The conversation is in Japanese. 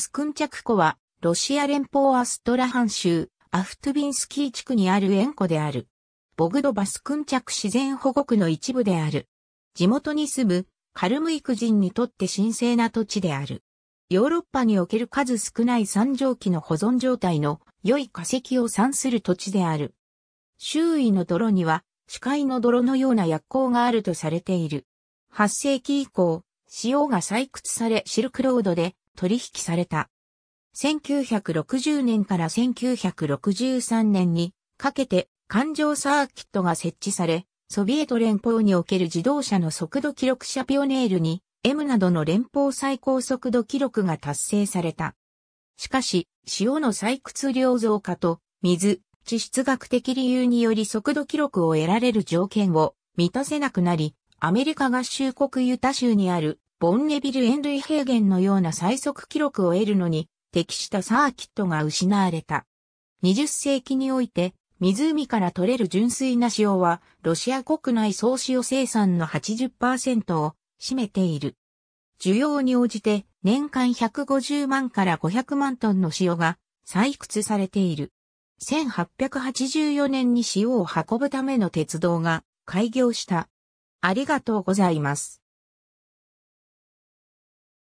スクンチャク湖は、ロシア連邦アストラハン州、アフトゥビンスキー地区にある塩湖である。ボグドバスクンチャク自然保護区の一部である。地元に住むカルムイク人にとって神聖な土地である。ヨーロッパにおける数少ない三畳気の保存状態の良い化石を産する土地である。周囲の泥には、視界の泥のような薬効があるとされている。8世紀以降、塩が採掘されシルクロードで取引された。1960年から1963年にかけて環状サーキットが設置され、ソビエト連邦における自動車の速度記録者ピオネールに M などの連邦最高速度記録が達成された。しかし、塩の採掘量増加と水、地質学的理由により速度記録を得られる条件を満たせなくなり、アメリカ合衆国ユタ州にあるボンネビル円類平原のような最速記録を得るのに適したサーキットが失われた。20世紀において、湖から取れる純粋な塩は、ロシア国内総塩生産の80%を占めている。需要に応じて年間150万から500万トンの塩が採掘されている。1884年に塩を運ぶための鉄道が開業した。ありがとうございます。